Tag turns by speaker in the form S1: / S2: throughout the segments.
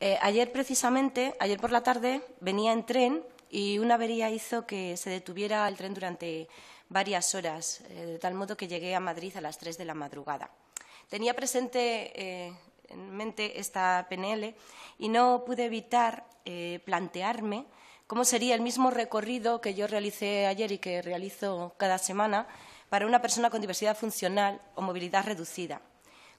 S1: Eh, ayer, precisamente, ayer por la tarde, venía en tren y una avería hizo que se detuviera el tren durante varias horas, eh, de tal modo que llegué a Madrid a las tres de la madrugada. Tenía presente eh, en mente esta PNL y no pude evitar plantearme cómo sería el mismo recorrido que yo realicé ayer y que realizo cada semana para una persona con diversidad funcional o movilidad reducida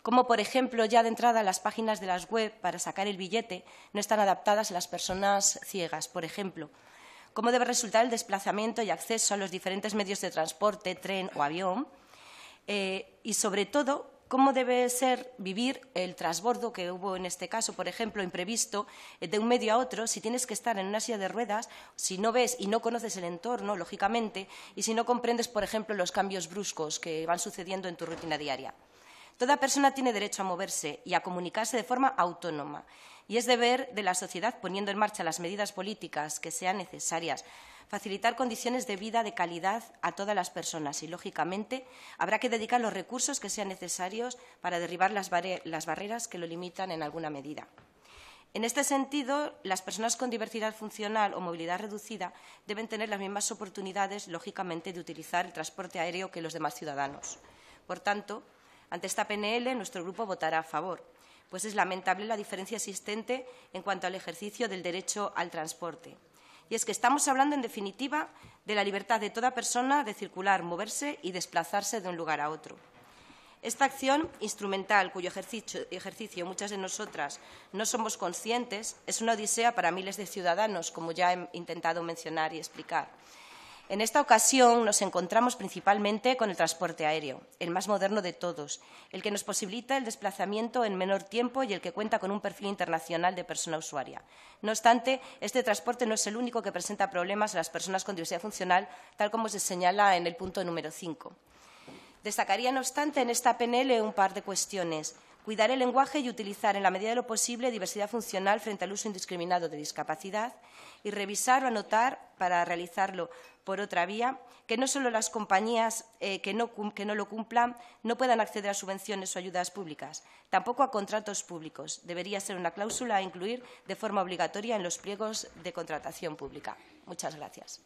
S1: como por ejemplo ya de entrada las páginas de las web para sacar el billete no están adaptadas a las personas ciegas, por ejemplo, cómo debe resultar el desplazamiento y acceso a los diferentes medios de transporte, tren o avión, eh, y sobre todo cómo debe ser vivir el transbordo que hubo en este caso, por ejemplo, imprevisto, eh, de un medio a otro, si tienes que estar en una silla de ruedas, si no ves y no conoces el entorno, lógicamente, y si no comprendes, por ejemplo, los cambios bruscos que van sucediendo en tu rutina diaria. Toda persona tiene derecho a moverse y a comunicarse de forma autónoma y es deber de la sociedad, poniendo en marcha las medidas políticas que sean necesarias, facilitar condiciones de vida de calidad a todas las personas y, lógicamente, habrá que dedicar los recursos que sean necesarios para derribar las, barreras que lo limitan en alguna medida. En este sentido, las personas con diversidad funcional o movilidad reducida deben tener las mismas oportunidades, lógicamente, de utilizar el transporte aéreo que los demás ciudadanos. Por tanto, ante esta PNL, nuestro grupo votará a favor, pues es lamentable la diferencia existente en cuanto al ejercicio del derecho al transporte. Y es que estamos hablando, en definitiva, de la libertad de toda persona de circular, moverse y desplazarse de un lugar a otro. Esta acción instrumental, cuyo ejercicio, muchas de nosotras no somos conscientes, es una odisea para miles de ciudadanos, como ya he intentado mencionar y explicar. En esta ocasión nos encontramos principalmente con el transporte aéreo, el más moderno de todos, el que nos posibilita el desplazamiento en menor tiempo y el que cuenta con un perfil internacional de persona usuaria. No obstante, este transporte no es el único que presenta problemas a las personas con diversidad funcional, tal como se señala en el punto número 5. Destacaría, no obstante, en esta PNL un par de cuestiones cuidar el lenguaje y utilizar en la medida de lo posible diversidad funcional frente al uso indiscriminado de discapacidad y revisar o anotar para realizarlo por otra vía que no solo las compañías eh, que, no, lo cumplan no puedan acceder a subvenciones o ayudas públicas, tampoco a contratos públicos. Debería ser una cláusula a incluir de forma obligatoria en los pliegos de contratación pública. Muchas gracias.